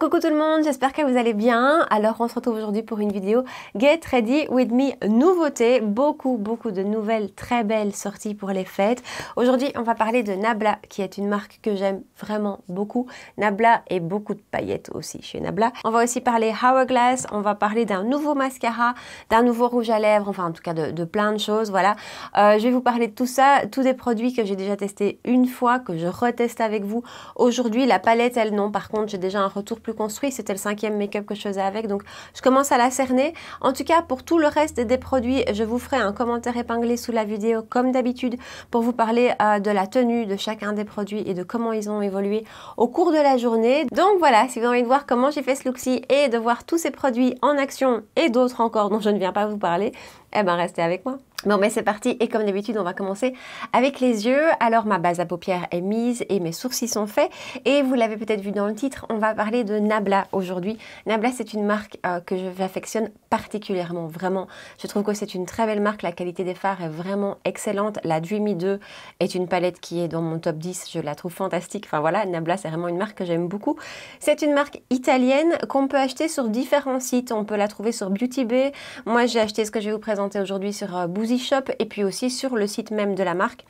Coucou tout le monde, j'espère que vous allez bien. Alors on se retrouve aujourd'hui pour une vidéo Get Ready With Me nouveauté. Beaucoup, beaucoup de nouvelles très belles sorties pour les fêtes. Aujourd'hui on va parler de Nabla qui est une marque que j'aime vraiment beaucoup. Nabla et beaucoup de paillettes aussi chez Nabla. On va aussi parler Hourglass, on va parler d'un nouveau mascara, d'un nouveau rouge à lèvres, enfin en tout cas de, plein de choses. Voilà, euh, je vais vous parler de tout ça, tous des produits que j'ai déjà testé une fois, que je reteste avec vous. Aujourd'hui la palette elle non, par contre j'ai déjà un retour plus construit. C'était le cinquième make-up que je faisais avec. Donc, je commence à la cerner. En tout cas, pour tout le reste des produits, je vous ferai un commentaire épinglé sous la vidéo, comme d'habitude, pour vous parler euh, de la tenue de chacun des produits et de comment ils ont évolué au cours de la journée. Donc voilà, si vous avez envie de voir comment j'ai fait ce look-ci et de voir tous ces produits en action et d'autres encore dont je ne viens pas vous parler, eh ben restez avec moi. Bon, mais ben, c'est parti. Et comme d'habitude, on va commencer avec les yeux. Alors, ma base à paupières est mise et mes sourcils sont faits. Et vous l'avez peut-être vu dans le titre, on va parler de Nabla aujourd'hui. Nabla, c'est une marque euh, que j'affectionne particulièrement, vraiment. Je trouve que c'est une très belle marque. La qualité des fards est vraiment excellente. La Dreamy 2 est une palette qui est dans mon top 10. Je la trouve fantastique. Enfin, voilà, Nabla, c'est vraiment une marque que j'aime beaucoup. C'est une marque italienne qu'on peut acheter sur différents sites. On peut la trouver sur Beauty Bay. Moi, j'ai acheté ce que je vais vous présenter aujourd'hui sur euh, shop et puis aussi sur le site même de la marque.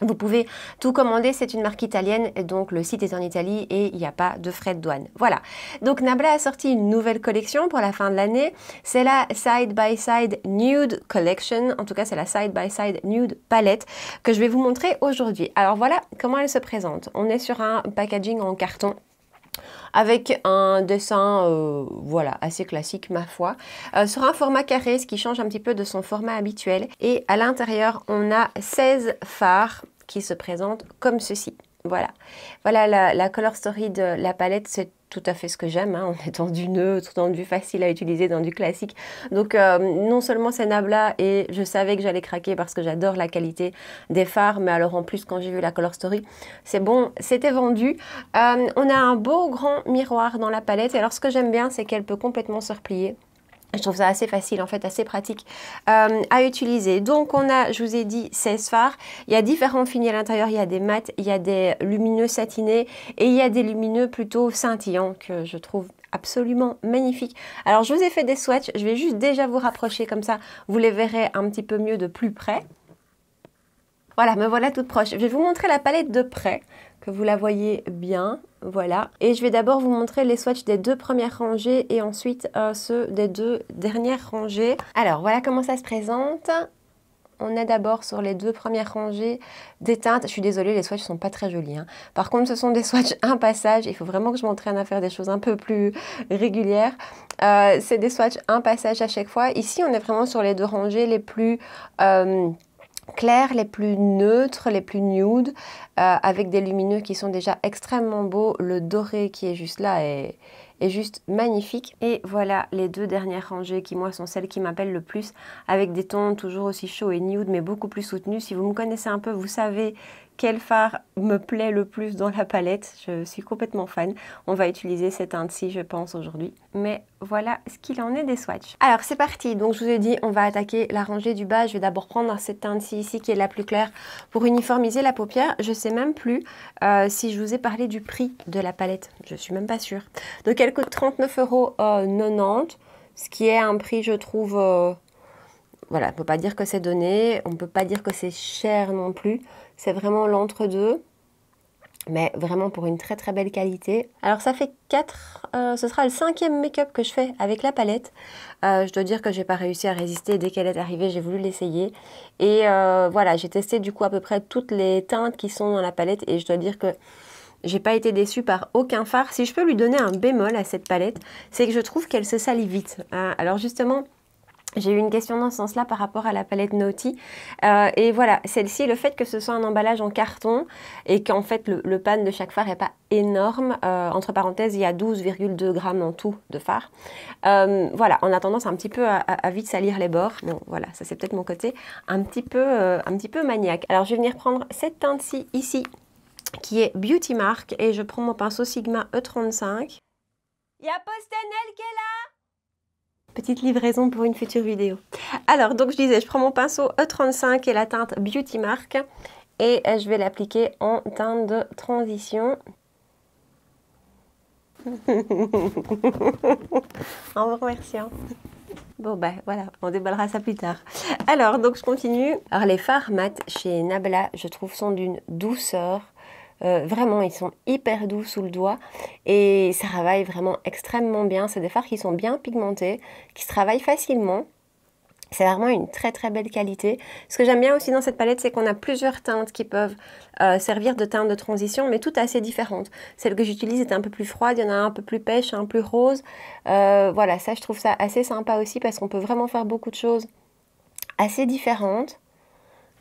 Vous pouvez tout commander, c'est une marque italienne, donc le site est en Italie et il n'y a pas de frais de douane. Voilà. Donc Nabla a sorti une nouvelle collection pour la fin de l'année. C'est la Side by Side Nude Collection. En tout cas, c'est la Side by Side Nude Palette que je vais vous montrer aujourd'hui. Alors voilà comment elle se présente. On est sur un packaging en carton avec un dessin euh, voilà assez classique ma foi euh, sur un format carré ce qui change un petit peu de son format habituel et à l'intérieur on a 16 phares qui se présentent comme ceci voilà voilà la, color story de la palette c'est tout à fait ce que j'aime. en hein. On est dans du neutre, dans du facile à utiliser, dans du classique. Donc euh, non seulement c'est Nabla et je savais que j'allais craquer parce que j'adore la qualité des phares, mais alors en plus quand j'ai vu la Color Story, c'est bon, c'était vendu. Euh, on a un beau grand miroir dans la palette. Et alors ce que j'aime bien, c'est qu'elle peut complètement se replier. Je trouve ça assez facile, en fait, assez pratique euh, à utiliser. Donc, on a, je vous ai dit, 16 phares. Il y a différents finis à l'intérieur. Il y a des mats, il y a des lumineux satinés et il y a des lumineux plutôt scintillants que je trouve absolument magnifiques. Alors je vous ai fait des swatchs, je vais juste déjà vous rapprocher comme ça, vous les verrez un petit peu mieux de plus près. Voilà, me voilà toute proche. Je vais vous montrer la palette de près, que vous la voyez bien. Voilà. Et je vais d'abord vous montrer les swatchs des deux premières rangées et ensuite euh, ceux des deux dernières rangées. Alors, voilà comment ça se présente. On est d'abord sur les deux premières rangées des teintes. Je suis désolée, les swatchs sont pas très jolis. Hein. Par contre, ce sont des swatches un passage. Il faut vraiment que je m'entraîne à faire des choses un peu plus régulières. Euh, c'est des swatches un passage à chaque fois. Ici, on est vraiment sur les deux rangées les plus... Euh, clairs, les plus neutres, les plus nudes, euh, avec des lumineux qui sont déjà extrêmement beaux. Le doré qui est juste là est, est juste magnifique. Et voilà les deux dernières rangées qui, moi, sont celles qui m'appellent le plus, avec des tons toujours aussi chauds et nude, mais beaucoup plus soutenus. Si vous me connaissez un peu, vous savez quel fard me plaît le plus dans la palette. Je suis complètement fan. On va utiliser cette teinte-ci, je pense, aujourd'hui. Mais voilà ce qu'il en est des swatchs. Alors, c'est parti. Donc, je vous ai dit, on va attaquer la rangée du bas. Je vais d'abord prendre cette teinte-ci ici, qui est la plus claire, pour uniformiser la paupière. Je sais même plus euh, si je vous ai parlé du prix de la palette. Je suis même pas sûre. Donc, elle coûte 39,90 euros, ce qui est un prix, je trouve... Euh, voilà, on ne peut pas dire que c'est donné, on ne peut pas dire que c'est cher non plus. C'est vraiment l'entre-deux, mais vraiment pour une très très belle qualité. Alors ça fait 4, euh, ce sera le cinquième make-up que je fais avec la palette. Euh, je dois dire que je n'ai pas réussi à résister dès qu'elle est arrivée, j'ai voulu l'essayer. Et euh, voilà, j'ai testé du coup à peu près toutes les teintes qui sont dans la palette et je dois dire que j'ai pas été déçue par aucun fard. Si je peux lui donner un bémol à cette palette, c'est que je trouve qu'elle se salit vite. alors justement, j'ai eu une question dans ce sens-là par rapport à la palette Naughty. Euh, et voilà, celle-ci, le fait que ce soit un emballage en carton et qu'en fait le, le, pan de chaque phare n'est pas énorme, euh, entre parenthèses, il y a 12,2 grammes en tout de phare. Euh, voilà, on a tendance un petit peu à, vite salir les bords. Bon, voilà, ça c'est peut-être mon côté un petit, peu, un petit peu maniaque. Alors je vais venir prendre cette teinte-ci ici, qui est Beauty Mark, et je prends mon pinceau Sigma E35. Il y a Postenel qui est là Petite livraison pour une future vidéo. Alors, donc je disais, je prends mon pinceau E35 et la teinte Beauty Mark et euh, je vais l'appliquer en teinte de transition. en vous remerciant. Bon ben voilà, on déballera ça plus tard. Alors donc je continue. Alors les fards mat chez Nabla, je trouve sont d'une douceur. Euh, vraiment, ils sont hyper doux sous le doigt et ça travaille vraiment extrêmement bien. C'est des fards qui sont bien pigmentés, qui se travaillent facilement. C'est vraiment une très très belle qualité. Ce que j'aime bien aussi dans cette palette, c'est qu'on a plusieurs teintes qui peuvent euh, servir de teintes de transition, mais toutes assez différentes. Celle que j'utilise est un peu plus froide, il y en a un peu plus pêche, un plus rose. Euh, voilà, ça je trouve ça assez sympa aussi parce qu'on peut vraiment faire beaucoup de choses assez différentes.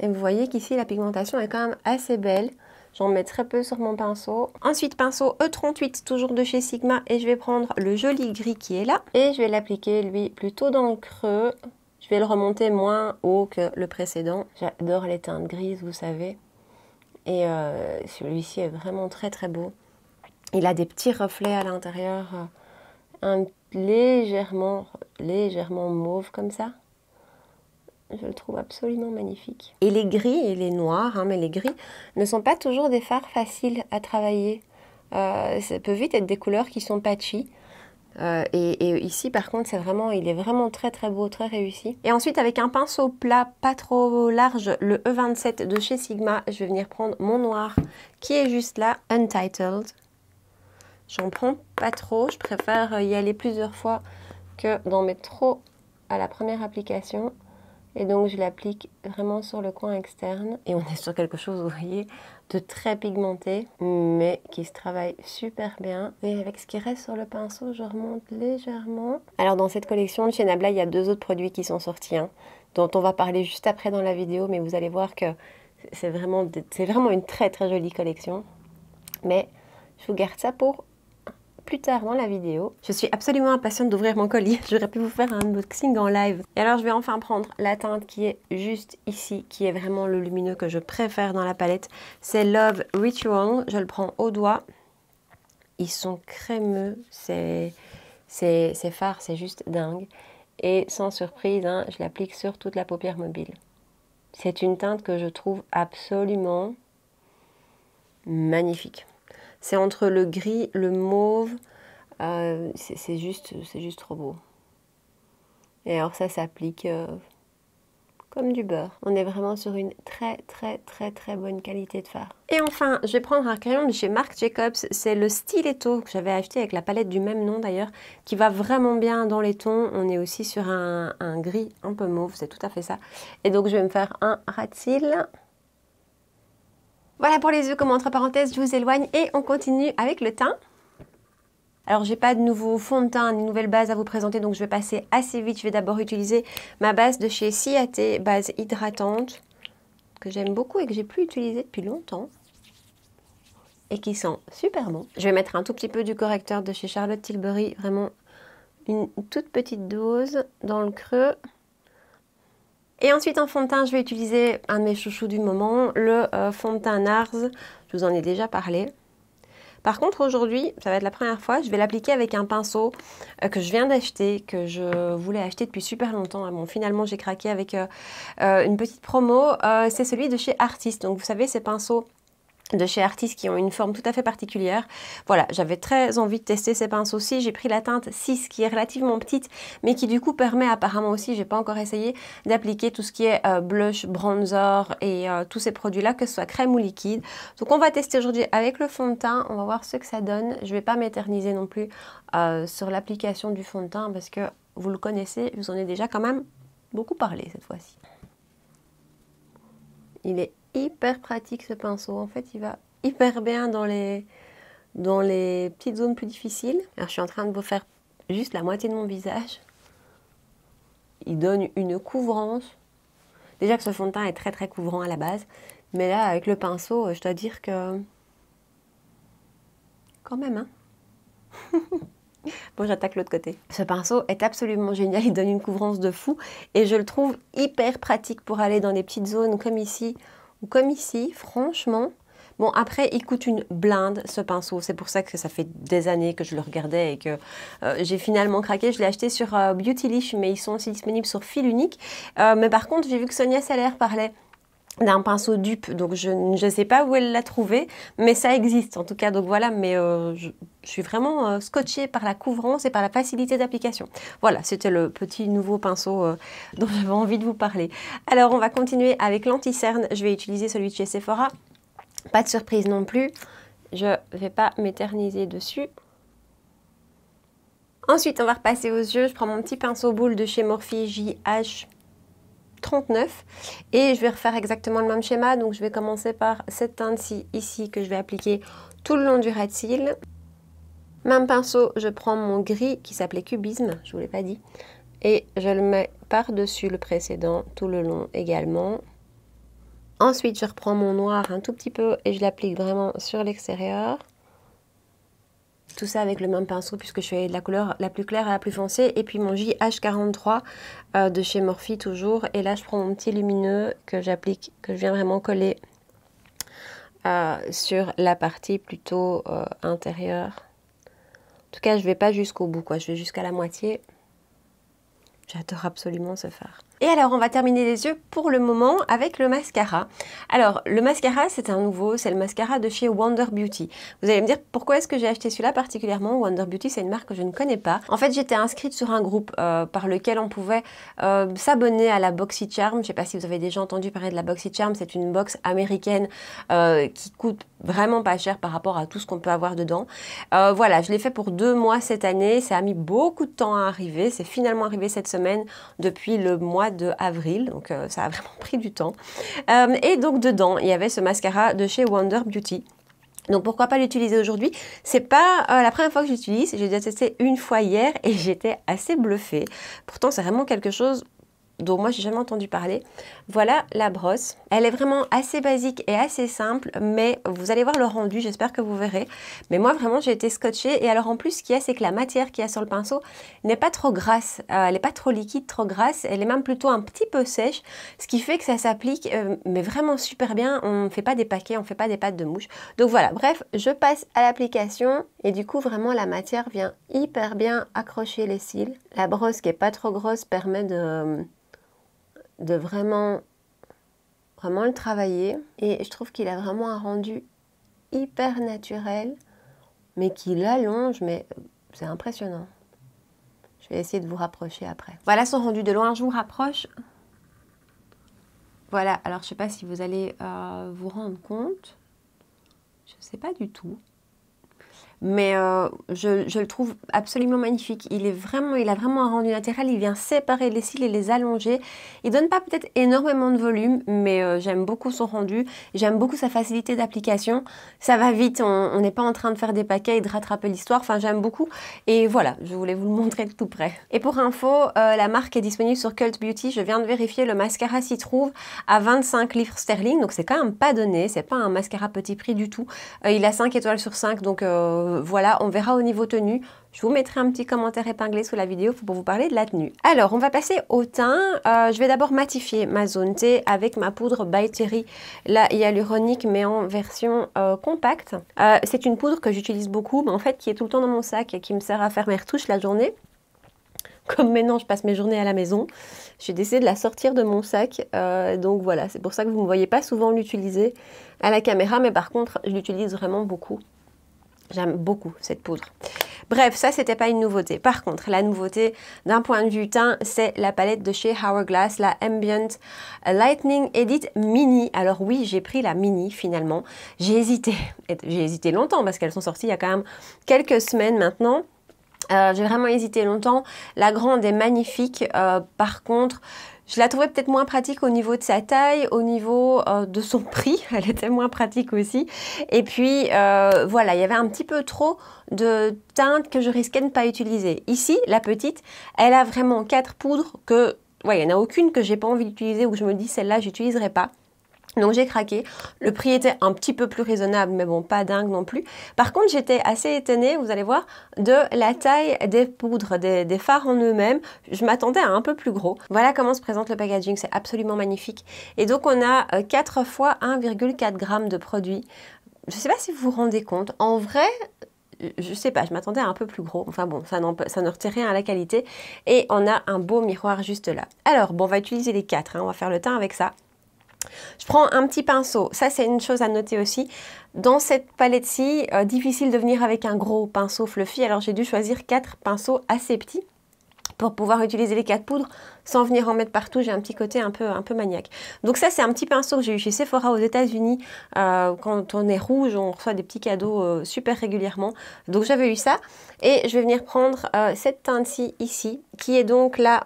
Et vous voyez qu'ici la pigmentation est quand même assez belle. J'en mets très peu sur mon pinceau. Ensuite, pinceau E38, toujours de chez Sigma. Et je vais prendre le joli gris qui est là. Et je vais l'appliquer, lui, plutôt dans le creux. Je vais le remonter moins haut que le précédent. J'adore les teintes grises, vous savez. Et euh, celui-ci est vraiment très très beau. Il a des petits reflets à l'intérieur, euh, légèrement, légèrement mauve comme ça. Je le trouve absolument magnifique. Et les gris et les noirs, hein, mais les gris ne sont pas toujours des fards faciles à travailler. Euh, ça peut vite être des couleurs qui sont patchy. Euh, et, et, ici, par contre, c'est vraiment, il est vraiment très très beau, très réussi. Et ensuite, avec un pinceau plat, pas trop large, le E27 de chez Sigma, je vais venir prendre mon noir qui est juste là, Untitled. J'en prends pas trop, je préfère y aller plusieurs fois que d'en mettre trop à la première application. Et donc, je l'applique vraiment sur le coin externe. Et on est sur quelque chose, vous voyez, de très pigmenté, mais qui se travaille super bien. Et avec ce qui reste sur le pinceau, je remonte légèrement. Alors, dans cette collection de chez Nabla, il y a deux autres produits qui sont sortis, hein, dont on va parler juste après dans la vidéo. Mais vous allez voir que c'est vraiment, vraiment une très, très jolie collection. Mais je vous garde ça pour plus tard dans la vidéo. Je suis absolument impatiente d'ouvrir mon colis. J'aurais pu vous faire un unboxing en live. Et alors, je vais enfin prendre la teinte qui est juste ici, qui est vraiment le lumineux que je préfère dans la palette. C'est Love Ritual. Je le prends au doigt. Ils sont crémeux. C'est phare c'est juste dingue. Et sans surprise, hein, je l'applique sur toute la paupière mobile. C'est une teinte que je trouve absolument magnifique. C'est entre le gris, le mauve. Euh, c'est juste, juste trop beau. Et alors ça s'applique euh, comme du beurre. On est vraiment sur une très très très très bonne qualité de fard. Et enfin, je vais prendre un crayon de chez Marc Jacobs. C'est le Stiletto que j'avais acheté avec la palette du même nom d'ailleurs, qui va vraiment bien dans les tons. On est aussi sur un, un gris un peu mauve, c'est tout à fait ça. Et donc je vais me faire un ratil. Voilà pour les yeux, comme entre parenthèses, je vous éloigne et on continue avec le teint. Alors, j'ai pas de nouveau fond de teint, ni nouvelle base à vous présenter, donc je vais passer assez vite. Je vais d'abord utiliser ma base de chez Ciaté, base hydratante, que j'aime beaucoup et que j'ai plus utilisée depuis longtemps et qui sent super bon. Je vais mettre un tout petit peu du correcteur de chez Charlotte Tilbury, vraiment une toute petite dose dans le creux. Et ensuite en fond de teint, je vais utiliser un de mes chouchous du moment, le euh, fond de teint NARS. Je vous en ai déjà parlé. Par contre, aujourd'hui, ça va être la première fois, je vais l'appliquer avec un pinceau euh, que je viens d'acheter, que je voulais acheter depuis super longtemps. Ah bon, finalement, j'ai craqué avec euh, une petite promo. c'est celui de chez Artist. Donc, vous savez, ces pinceaux de chez artistes qui ont une forme tout à fait particulière. Voilà, j'avais très envie de tester ces pinces aussi J'ai pris la teinte 6 qui est relativement petite, mais qui du coup permet apparemment aussi, j'ai pas encore essayé, d'appliquer tout ce qui est euh, blush, bronzer et euh, tous ces produits-là, que ce soit crème ou liquide. Donc on va tester aujourd'hui avec le fond de teint. On va voir ce que ça donne. Je vais pas m'éterniser non plus euh, sur l'application du fond de teint parce que vous le connaissez, vous en avez déjà quand même beaucoup parlé cette fois-ci. Il est hyper pratique ce pinceau. En fait, il va hyper bien dans les, dans les petites zones plus difficiles. Alors, je suis en train de vous faire juste la moitié de mon visage. Il donne une couvrance. Déjà que ce fond de teint est très très couvrant à la base, mais là avec le pinceau, je dois dire que quand même. Hein bon, j'attaque l'autre côté. Ce pinceau est absolument génial, il donne une couvrance de fou et je le trouve hyper pratique pour aller dans des petites zones comme ici comme ici, franchement, Bon, après, il coûte une blinde ce pinceau. C'est pour ça que ça fait des années que je le regardais et que euh, j'ai finalement craqué. Je l'ai acheté sur euh, Beautylish, mais ils sont aussi disponibles sur fil unique. Euh, mais par contre, j'ai vu que Sonia Salaire parlait d'un pinceau dupe. Donc je ne sais pas où elle l'a trouvé, mais ça existe en tout cas. Donc voilà, mais euh, je, suis vraiment euh, scotchée par la couvrance et par la facilité d'application. Voilà, c'était le petit nouveau pinceau euh, dont j'avais envie de vous parler. Alors on va continuer avec l'anti-cerne. Je vais utiliser celui de chez Sephora. Pas de surprise non plus. Je ne vais pas m'éterniser dessus. Ensuite, on va repasser aux yeux. Je prends mon petit pinceau boule de chez Morphe JH 39 et je vais refaire exactement le même schéma donc je vais commencer par cette teinte-ci ici que je vais appliquer tout le long du ratil même pinceau je prends mon gris qui s'appelait cubisme je vous l'ai pas dit et je le mets par dessus le précédent tout le long également ensuite je reprends mon noir un tout petit peu et je l'applique vraiment sur l'extérieur tout ça avec le même pinceau puisque je suis allée de la couleur la plus claire à la plus foncée. Et puis mon JH43 euh, de chez Morphe toujours. Et là, je prends mon petit lumineux que j'applique, que je viens vraiment coller euh, sur la partie plutôt euh, intérieure. En tout cas, je vais pas jusqu'au bout, quoi. je vais jusqu'à la moitié. J'adore absolument ce phare. Et alors, on va terminer les yeux pour le moment avec le mascara. Alors, le mascara, c'est un nouveau, c'est le mascara de chez Wonder Beauty. Vous allez me dire, pourquoi est-ce que j'ai acheté celui-là particulièrement Wonder Beauty, c'est une marque que je ne connais pas. En fait, j'étais inscrite sur un groupe euh, par lequel on pouvait euh, s'abonner à la Boxy Charm Je ne sais pas si vous avez déjà entendu parler de la Boxy Charm c'est une box américaine euh, qui coûte vraiment pas cher par rapport à tout ce qu'on peut avoir dedans. voilà, je l'ai fait pour deux mois cette année, ça a mis beaucoup de temps à arriver, c'est finalement arrivé cette semaine depuis le mois de avril, donc euh, ça a vraiment pris du temps. Euh, et donc dedans, il y avait ce mascara de chez Wonder Beauty. Donc pourquoi pas l'utiliser aujourd'hui C'est pas euh, la première fois que j'utilise, j'ai déjà testé une fois hier et j'étais assez bluffée. Pourtant c'est vraiment quelque chose dont moi j'ai jamais entendu parler. Voilà la brosse. Elle est vraiment assez basique et assez simple, mais vous allez voir le rendu, j'espère que vous verrez. Mais moi vraiment j'ai été scotchée et alors en plus ce qu'il y a c'est que la matière qu'il y a sur le pinceau n'est pas trop grasse, euh, elle n'est pas trop liquide, trop grasse, elle est même plutôt un petit peu sèche, ce qui fait que ça s'applique euh, mais vraiment super bien, on ne fait pas des paquets, on ne fait pas des pattes de mouche. Donc voilà, bref, je passe à l'application et du coup vraiment la matière vient hyper bien accrocher les cils. La brosse qui est pas trop grosse permet de de vraiment, vraiment le travailler. Et je trouve qu'il a vraiment un rendu hyper naturel, mais qui l'allonge, mais euh, c'est impressionnant. Je vais essayer de vous rapprocher après. Voilà son rendu de loin, je vous rapproche. Voilà, alors je sais pas si vous allez euh, vous rendre compte. Je ne sais pas du tout mais euh, je, le trouve absolument magnifique. Il, est vraiment, il a vraiment un rendu latéral, il vient séparer les cils et les allonger. Il donne pas peut-être énormément de volume, mais euh, j'aime beaucoup son rendu, j'aime beaucoup sa facilité d'application. Ça va vite, on n'est pas en train de faire des paquets et de rattraper l'histoire, enfin j'aime beaucoup. Et voilà, je voulais vous le montrer de tout près. Et pour info, euh, la marque est disponible sur Cult Beauty, je viens de vérifier, le mascara s'y trouve à 25 livres sterling, donc c'est quand même pas donné, c'est pas un mascara petit prix du tout. il a 5 étoiles sur 5, donc... Euh, voilà, on verra au niveau tenue. Je vous mettrai un petit commentaire épinglé sous la vidéo pour vous parler de la tenue. Alors, on va passer au teint. Euh, je vais d'abord matifier ma zone T avec ma poudre By Terry, la hyaluronique, mais en version euh, compacte. C'est une poudre que j'utilise beaucoup, mais en fait qui est tout le temps dans mon sac et qui me sert à faire mes retouches la journée comme maintenant je passe mes journées à la maison, j'ai décidé de la sortir de mon sac. donc voilà, c'est pour ça que vous ne me voyez pas souvent l'utiliser à la caméra, mais par contre, je l'utilise vraiment beaucoup. J'aime beaucoup cette poudre. Bref, ça, c'était pas une nouveauté. Par contre, la nouveauté d'un point de vue teint, c'est la palette de chez Hourglass, la Ambient Lightning Edit Mini. Alors oui, j'ai pris la mini finalement. J'ai hésité. J'ai hésité longtemps parce qu'elles sont sorties il y a quand même quelques semaines maintenant. Euh, j'ai vraiment hésité longtemps. La grande est magnifique. Euh, par contre, je la trouvais peut-être moins pratique au niveau de sa taille, au niveau euh, de son prix, elle était moins pratique aussi. Et puis euh, voilà, il y avait un petit peu trop de teintes que je risquais de ne pas utiliser. Ici, la petite, elle a vraiment quatre poudres que, ouais, il n'y en a aucune que j'ai pas envie d'utiliser ou que je me dis celle-là, n'utiliserai pas. Donc j'ai craqué. Le prix était un petit peu plus raisonnable, mais bon, pas dingue non plus. Par contre, j'étais assez étonnée, vous allez voir, de la taille des poudres, des, phares en eux-mêmes. Je m'attendais à un peu plus gros. Voilà comment se présente le packaging, c'est absolument magnifique. Et donc on a 4 euh, fois 1,4 g de produit. Je ne sais pas si vous vous rendez compte. En vrai, je ne sais pas, je m'attendais à un peu plus gros. Enfin bon, ça, ça ne retire rien à la qualité. Et on a un beau miroir juste là. Alors, bon, on va utiliser les quatre. Hein. on va faire le teint avec ça. Je prends un petit pinceau. Ça, c'est une chose à noter aussi. Dans cette palette-ci, euh, difficile de venir avec un gros pinceau fluffy. Alors, j'ai dû choisir quatre pinceaux assez petits pour pouvoir utiliser les quatre poudres sans venir en mettre partout. J'ai un petit côté un peu, un peu maniaque. Donc ça, c'est un petit pinceau que j'ai eu chez Sephora aux États-Unis. Euh, quand on est rouge, on reçoit des petits cadeaux euh, super régulièrement. Donc j'avais eu ça. Et je vais venir prendre cette teinte-ci ici, qui est donc là.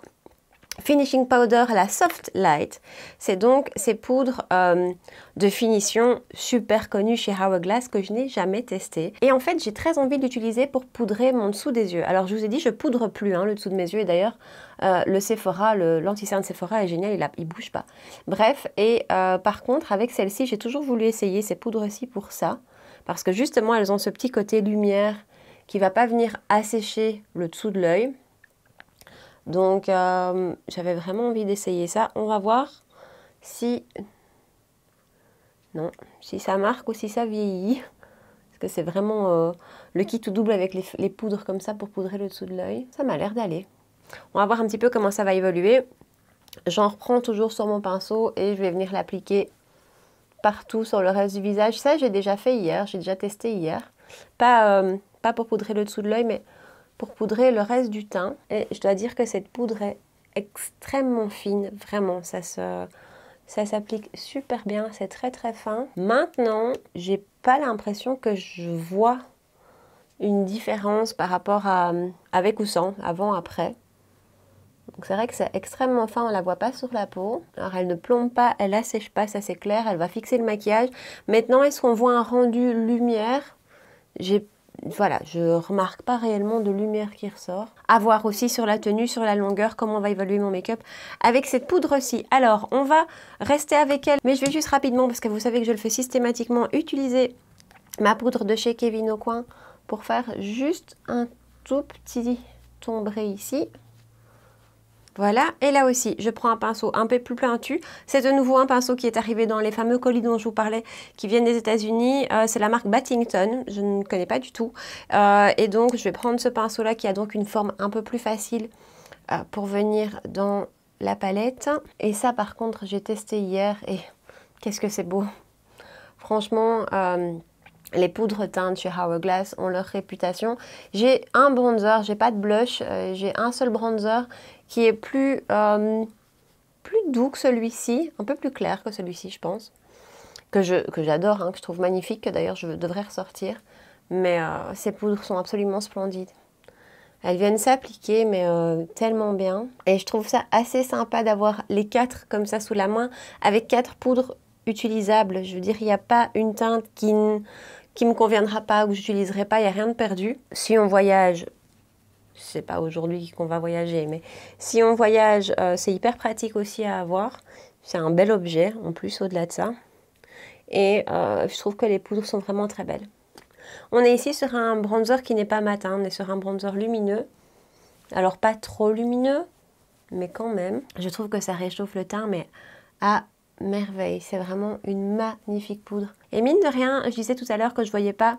Finishing powder, la Soft Light, c'est donc ces poudres euh, de finition super connues chez Hourglass que je n'ai jamais testées. Et en fait, j'ai très envie de l'utiliser pour poudrer mon dessous des yeux. Alors, je vous ai dit, je poudre plus hein, le dessous de mes yeux. Et d'ailleurs, euh, le Sephora, l'anti-cerne Sephora est génial, il, ne bouge pas. Bref, et euh, par contre, avec celle-ci, j'ai toujours voulu essayer ces poudres-ci pour ça. Parce que justement, elles ont ce petit côté lumière qui va pas venir assécher le dessous de l'œil donc euh, j'avais vraiment envie d'essayer ça. On va voir si... Non, si ça marque ou si ça vieillit. Parce que c'est vraiment euh, le kit tout double avec les, poudres comme ça pour poudrer le dessous de l'œil. Ça m'a l'air d'aller. On va voir un petit peu comment ça va évoluer. J'en reprends toujours sur mon pinceau et je vais venir l'appliquer partout sur le reste du visage. Ça, j'ai déjà fait hier, j'ai déjà testé hier. Pas, euh, pas pour poudrer le dessous de l'œil, mais pour poudrer le reste du teint. Et je dois dire que cette poudre est extrêmement fine, vraiment, ça se... Ça s'applique super bien, c'est très très fin. Maintenant, j'ai pas l'impression que je vois une différence par rapport à avec ou sans, avant, après. Donc c'est vrai que c'est extrêmement fin, on la voit pas sur la peau. Alors elle ne plombe pas, elle assèche pas, ça c'est clair, elle va fixer le maquillage. Maintenant, est-ce qu'on voit un rendu lumière J'ai voilà, je remarque pas réellement de lumière qui ressort. À voir aussi sur la tenue, sur la longueur, comment on va évaluer mon make-up avec cette poudre-ci. Alors, on va rester avec elle, mais je vais juste rapidement, parce que vous savez que je le fais systématiquement, utiliser ma poudre de chez Kevin au Coin pour faire juste un tout petit tombré ici. Voilà, et là aussi, je prends un pinceau un peu plus pointu. C'est de nouveau un pinceau qui est arrivé dans les fameux colis dont je vous parlais, qui viennent des États-Unis. Euh, c'est la marque Battington, je ne connais pas du tout. Euh, et donc, je vais prendre ce pinceau-là qui a donc une forme un peu plus facile euh, pour venir dans la palette. Et ça, par contre, j'ai testé hier et qu'est-ce que c'est beau Franchement les poudres teintes chez Hourglass ont leur réputation. J'ai un bronzer, j'ai pas de blush, euh, j'ai un seul bronzer qui est plus, euh, plus doux que celui-ci, un peu plus clair que celui-ci je pense, que j'adore, hein, que, je trouve magnifique, que d'ailleurs je devrais ressortir. Mais euh, ces poudres sont absolument splendides. Elles viennent s'appliquer, mais tellement bien. Et je trouve ça assez sympa d'avoir les quatre comme ça sous la main, avec quatre poudres utilisables. Je veux dire, il n'y a pas une teinte qui qui me conviendra pas ou que j'utiliserai pas, il n'y a rien de perdu. Si on voyage, c'est pas aujourd'hui qu'on va voyager, mais si on voyage, euh, c'est hyper pratique aussi à avoir. C'est un bel objet en plus au-delà de ça. Et euh, je trouve que les poudres sont vraiment très belles. On est ici sur un bronzer qui n'est pas matin, on est sur un bronzer lumineux. Alors pas trop lumineux, mais quand même. Je trouve que ça réchauffe le teint, mais à merveille. C'est vraiment une magnifique poudre. Et mine de rien, je disais tout à l'heure que je voyais pas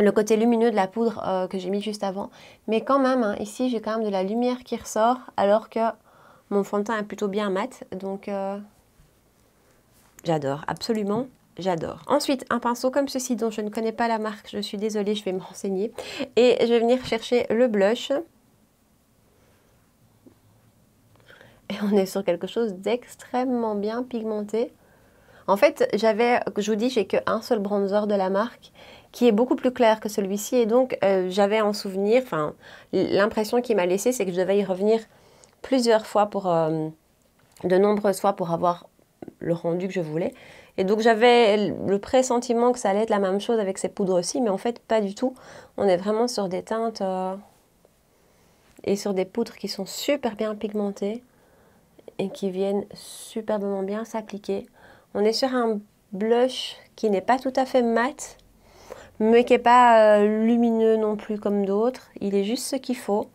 le côté lumineux de la poudre euh, que j'ai mis juste avant. Mais quand même, hein, ici, j'ai quand même de la lumière qui ressort alors que mon fond de teint est plutôt bien mat. Donc, euh, j'adore, absolument. J'adore. Ensuite, un pinceau comme ceci dont je ne connais pas la marque, je suis désolée, je vais me renseigner. Et je vais venir chercher le blush. on est sur quelque chose d'extrêmement bien pigmenté. En fait, j'avais, je vous dis, j'ai qu'un seul bronzer de la marque qui est beaucoup plus clair que celui-ci et donc euh, j'avais en souvenir, enfin l'impression qui m'a laissé, c'est que je devais y revenir plusieurs fois pour euh, de nombreuses fois pour avoir le rendu que je voulais. Et donc j'avais le pressentiment que ça allait être la même chose avec ces poudres ci mais en fait pas du tout. On est vraiment sur des teintes euh, et sur des poudres qui sont super bien pigmentées et qui viennent superbement bien s'appliquer. On est sur un blush qui n'est pas tout à fait mat, mais qui n'est pas euh, lumineux non plus comme d'autres. Il est juste ce qu'il faut,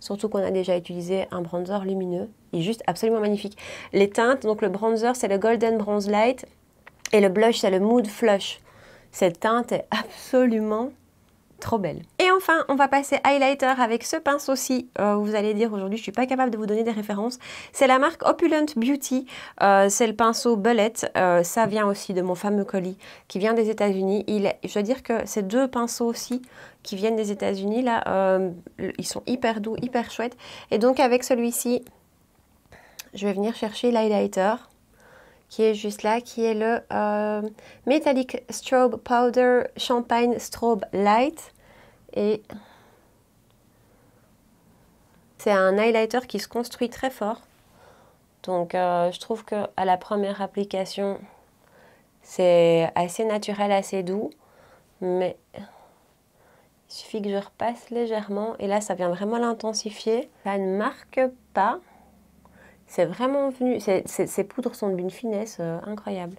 surtout qu'on a déjà utilisé un bronzer lumineux. Il est juste absolument magnifique. Les teintes, donc le bronzer, c'est le Golden Bronze Light, et le blush, c'est le Mood Flush. Cette teinte est absolument trop belle enfin, on va passer highlighter avec ce pinceau-ci. Euh, vous allez dire aujourd'hui, je ne suis pas capable de vous donner des références. C'est la marque Opulent Beauty. Euh, c'est le pinceau Bullet. Euh, ça vient aussi de mon fameux colis qui vient des États-Unis. Je dois dire que ces deux pinceaux-ci qui viennent des États-Unis, là, ils sont hyper doux, hyper chouettes. Et donc, avec celui-ci, je vais venir chercher l'highlighter qui est juste là, qui est le Metallic Strobe Powder Champagne Strobe Light et c'est un highlighter qui se construit très fort. Donc euh, je trouve que à la première application, c'est assez naturel, assez doux, mais il suffit que je repasse légèrement et là ça vient vraiment l'intensifier. Ça ne marque pas. C'est vraiment venu, ces poudres sont d'une finesse euh, incroyable.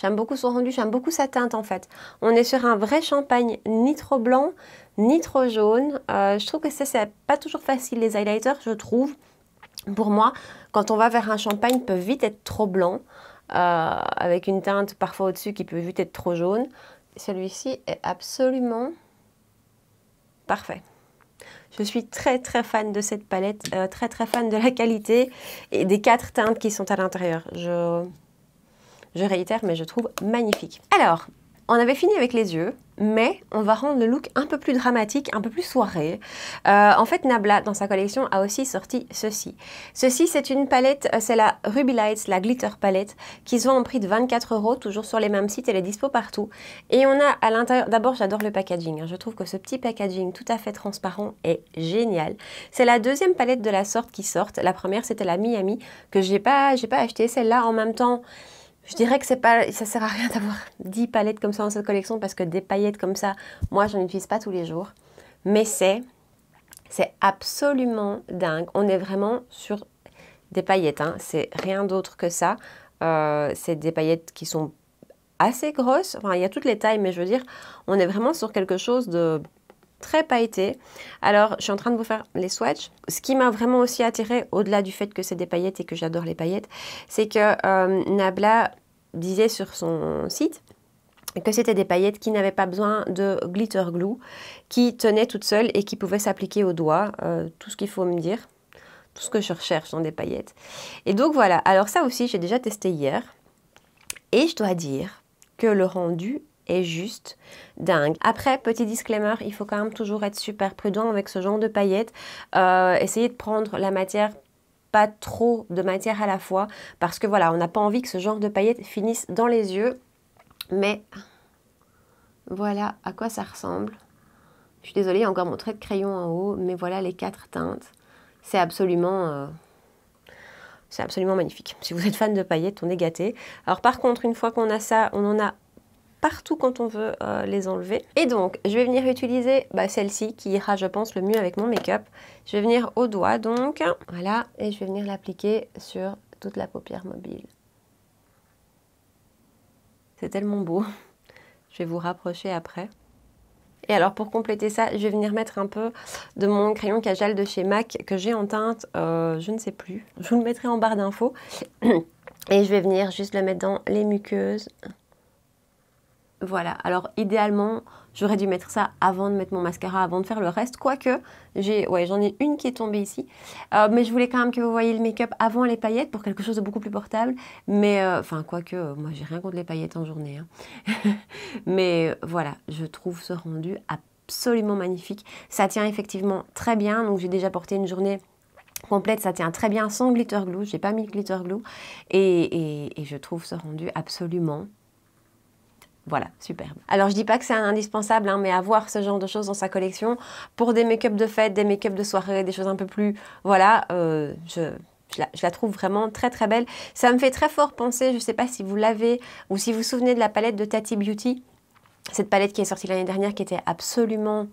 J'aime beaucoup son rendu, j'aime beaucoup sa teinte en fait. On est sur un vrai champagne, ni trop blanc, ni trop jaune. Euh, je trouve que ça, c'est pas toujours facile les highlighters, je trouve. Pour moi, quand on va vers un champagne, peut vite être trop blanc, euh, avec une teinte parfois au-dessus qui peut vite être trop jaune. Celui-ci est absolument parfait. Je suis très très fan de cette palette, euh, très très fan de la qualité et des quatre teintes qui sont à l'intérieur. Je je réitère, mais je trouve magnifique. Alors, on avait fini avec les yeux, mais on va rendre le look un peu plus dramatique, un peu plus soirée. Euh, en fait, Nabla, dans sa collection, a aussi sorti ceci. Ceci, c'est une palette, euh, c'est la Ruby Lights, la Glitter Palette, qui se vend en prix de 24 euros, toujours sur les mêmes sites, elle est dispo partout. Et on a à l'intérieur, d'abord j'adore le packaging, hein. je trouve que ce petit packaging tout à fait transparent est génial. C'est la deuxième palette de la sorte qui sort, la première c'était la Miami, que j'ai pas, pas acheté, celle-là en même temps... Je dirais que c'est pas, ça sert à rien d'avoir 10 palettes comme ça dans cette collection parce que des paillettes comme ça, moi, j'en utilise pas tous les jours. Mais c'est, c'est absolument dingue. On est vraiment sur des paillettes. Hein. C'est rien d'autre que ça. Euh, c'est des paillettes qui sont assez grosses. Enfin, il y a toutes les tailles, mais je veux dire, on est vraiment sur quelque chose de très pailleté. Alors, je suis en train de vous faire les swatchs. Ce qui m'a vraiment aussi attiré, au-delà du fait que c'est des paillettes et que j'adore les paillettes, c'est que euh, Nabla disait sur son site que c'était des paillettes qui n'avaient pas besoin de glitter glue, qui tenaient toutes seules et qui pouvaient s'appliquer au doigt, euh, tout ce qu'il faut me dire, tout ce que je recherche dans des paillettes. Et donc voilà, alors ça aussi j'ai déjà testé hier, et je dois dire que le rendu juste dingue. Après, petit disclaimer, il faut quand même toujours être super prudent avec ce genre de paillettes. Euh, essayez de prendre la matière pas trop de matière à la fois parce que voilà, on n'a pas envie que ce genre de paillettes finissent dans les yeux. Mais voilà à quoi ça ressemble. Je suis désolée, encore mon trait de crayon en haut, mais voilà les quatre teintes. C'est absolument euh, c'est absolument magnifique. Si vous êtes fan de paillettes, on est gâté. Alors par contre, une fois qu'on a ça, on en a partout quand on veut euh, les enlever. Et donc, je vais venir utiliser bah, celle-ci qui ira, je pense, le mieux avec mon make-up. Je vais venir au doigt, donc, voilà, et je vais venir l'appliquer sur toute la paupière mobile. C'est tellement beau. Je vais vous rapprocher après. Et alors pour compléter ça, je vais venir mettre un peu de mon crayon Cajal de chez MAC que j'ai en teinte, euh, je ne sais plus. Je vous le mettrai en barre d'infos. Et je vais venir juste le mettre dans les muqueuses. Voilà, alors idéalement, j'aurais dû mettre ça avant de mettre mon mascara, avant de faire le reste, quoique j'ai, ouais, j'en ai une qui est tombée ici. Euh, mais je voulais quand même que vous voyez le make-up avant les paillettes pour quelque chose de beaucoup plus portable. Mais euh, enfin, quoique, euh, moi j'ai rien contre les paillettes en journée. Hein. mais voilà, je trouve ce rendu absolument magnifique. Ça tient effectivement très bien, donc j'ai déjà porté une journée complète, ça tient très bien sans glitter glue, j'ai pas mis glitter glue et je trouve ce rendu absolument voilà, superbe. Alors je dis pas que c'est indispensable, hein, mais avoir ce genre de choses dans sa collection pour des make-up de fête, des make-up de soirée, des choses un peu plus, voilà, euh, je, la, trouve vraiment très très belle. Ça me fait très fort penser, je ne sais pas si vous l'avez ou si vous vous souvenez de la palette de Tati Beauty, cette palette qui est sortie l'année dernière qui était absolument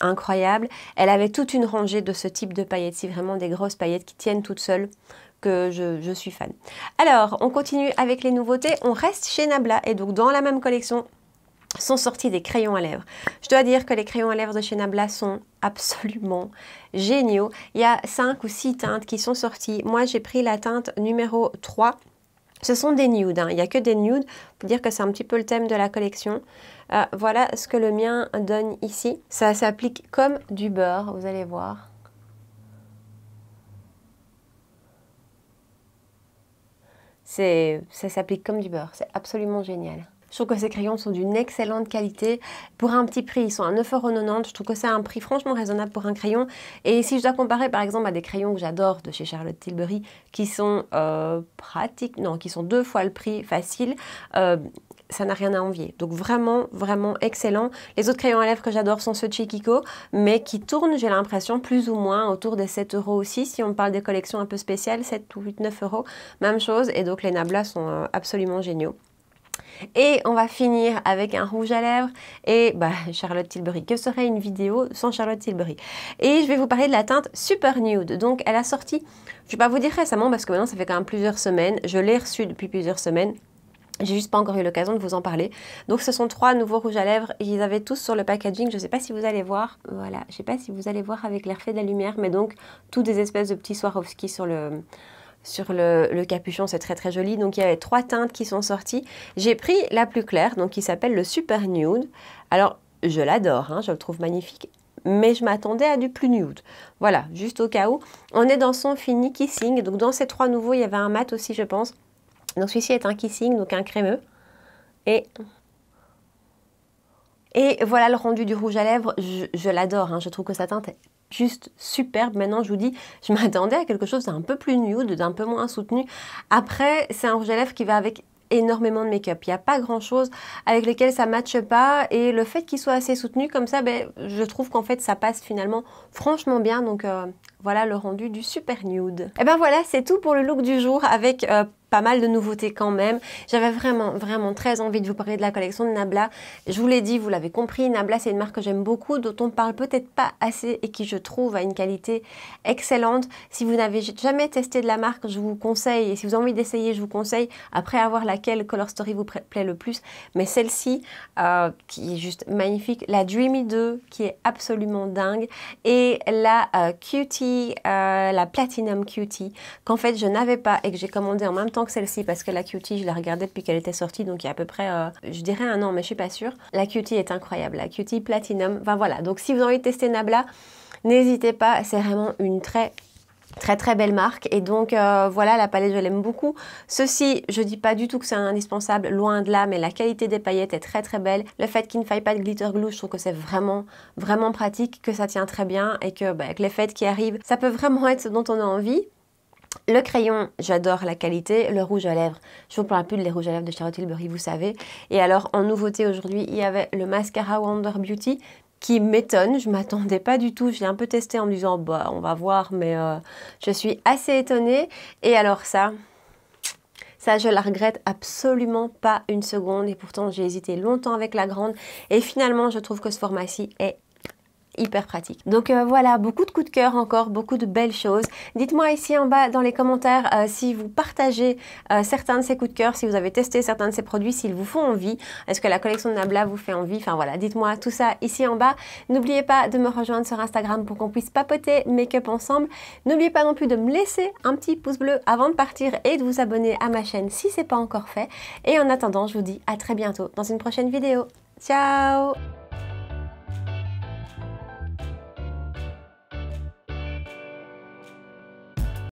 incroyable. Elle avait toute une rangée de ce type de paillettes, ci vraiment des grosses paillettes qui tiennent toutes seules que je, suis fan. Alors, on continue avec les nouveautés. On reste chez Nabla et donc dans la même collection, sont sortis des crayons à lèvres. Je dois dire que les crayons à lèvres de chez Nabla sont absolument géniaux. Il y a 5 ou 6 teintes qui sont sorties. Moi, j'ai pris la teinte numéro 3. Ce sont des nudes, hein. il n'y a que des nudes, pour dire que c'est un petit peu le thème de la collection. Euh, voilà ce que le mien donne ici. Ça s'applique comme du beurre, vous allez voir. ça s'applique comme du beurre. C'est absolument génial. Je trouve que ces crayons sont d'une excellente qualité. Pour un petit prix, ils sont à 9,90€. Je trouve que c'est un prix franchement raisonnable pour un crayon. Et si je dois comparer par exemple à des crayons que j'adore de chez Charlotte Tilbury, qui sont euh, pratiques, non, qui sont deux fois le prix facile, euh, ça n'a rien à envier. Donc vraiment, vraiment excellent. Les autres crayons à lèvres que j'adore sont ceux de chez mais qui tournent, j'ai l'impression, plus ou moins autour des 7 euros aussi. Si on parle des collections un peu spéciales, 7 ou 8, 9 euros, même chose. Et donc les Nabla sont euh, absolument géniaux. Et on va finir avec un rouge à lèvres et bah, Charlotte Tilbury. Que serait une vidéo sans Charlotte Tilbury Et je vais vous parler de la teinte Super Nude. Donc elle a sorti, je ne vais pas vous dire récemment parce que maintenant ça fait quand même plusieurs semaines. Je l'ai reçue depuis plusieurs semaines. J'ai juste pas encore eu l'occasion de vous en parler. Donc ce sont trois nouveaux rouges à lèvres. Ils avaient tous sur le packaging. Je sais pas si vous allez voir. Voilà, je sais pas si vous allez voir avec l'air fait de la lumière, mais donc tous des espèces de petits Swarovski sur le sur le, capuchon, c'est très très joli. Donc il y avait trois teintes qui sont sorties. J'ai pris la plus claire, donc qui s'appelle le Super Nude. Alors je l'adore, hein. je le trouve magnifique mais je m'attendais à du plus nude. Voilà, juste au cas où. On est dans son fini kissing, donc dans ces trois nouveaux, il y avait un mat aussi, je pense. Donc celui-ci est un hein, kissing, donc un crémeux. Et, et voilà le rendu du rouge à lèvres. Je, l'adore, hein, je trouve que sa teinte est juste superbe. Maintenant, je vous dis, je m'attendais à quelque chose d'un peu plus nude, d'un peu moins soutenu. Après, c'est un rouge à lèvres qui va avec énormément de make-up. Il n'y a pas grand-chose avec lequel ça ne matche pas. Et le fait qu'il soit assez soutenu comme ça, ben, je trouve qu'en fait, ça passe finalement franchement bien. Donc euh, voilà le rendu du super nude. Et eh ben voilà, c'est tout pour le look du jour avec euh, pas mal de nouveautés quand même. J'avais vraiment, vraiment très envie de vous parler de la collection de Nabla. Je vous l'ai dit, vous l'avez compris, Nabla, c'est une marque que j'aime beaucoup, dont on parle peut-être pas assez et qui, je trouve, a une qualité excellente. Si vous n'avez jamais testé de la marque, je vous conseille, et si vous avez envie d'essayer, je vous conseille, après avoir laquelle Color Story vous plaît le plus, mais celle-ci, euh, qui est juste magnifique, la Dreamy 2, qui est absolument dingue, et la euh, Cutie, euh, la Platinum Cutie, qu'en fait, je n'avais pas et que j'ai commandé en même temps que celle-ci parce que la Cutie, je la regardais depuis qu'elle était sortie, donc il y a à peu près, euh, je dirais un an, mais je suis pas sûre. La Cutie est incroyable, la Cutie Platinum. Enfin voilà, donc si vous avez envie de tester Nabla, n'hésitez pas, c'est vraiment une très très très belle marque et donc euh, voilà la palette je l'aime beaucoup ceci je dis pas du tout que c'est indispensable loin de là mais la qualité des paillettes est très très belle le fait qu'il ne faille pas de glitter glue je trouve que c'est vraiment vraiment pratique que ça tient très bien et que bah, avec les fêtes qui arrivent ça peut vraiment être ce dont on a envie le crayon, j'adore la qualité. Le rouge à lèvres, je vous parle plus de les rouges à lèvres de Charlotte Tilbury, vous savez. Et alors, en nouveauté aujourd'hui, il y avait le mascara Wonder Beauty qui m'étonne, je m'attendais pas du tout, j'ai un peu testé en me disant bah on va voir mais euh, je suis assez étonnée et alors ça ça je la regrette absolument pas une seconde et pourtant j'ai hésité longtemps avec la grande et finalement je trouve que ce format-ci est hyper pratique. Donc euh, voilà, beaucoup de coups de cœur encore, beaucoup de belles choses. Dites-moi ici en bas dans les commentaires euh, si vous partagez euh, certains de ces coups de cœur, si vous avez testé certains de ces produits, s'ils vous font envie. Est-ce que la collection de Nabla vous fait envie Enfin voilà, dites-moi tout ça ici en bas. N'oubliez pas de me rejoindre sur Instagram pour qu'on puisse papoter make-up ensemble. N'oubliez pas non plus de me laisser un petit pouce bleu avant de partir et de vous abonner à ma chaîne si c'est pas encore fait. Et en attendant, je vous dis à très bientôt dans une prochaine vidéo. Ciao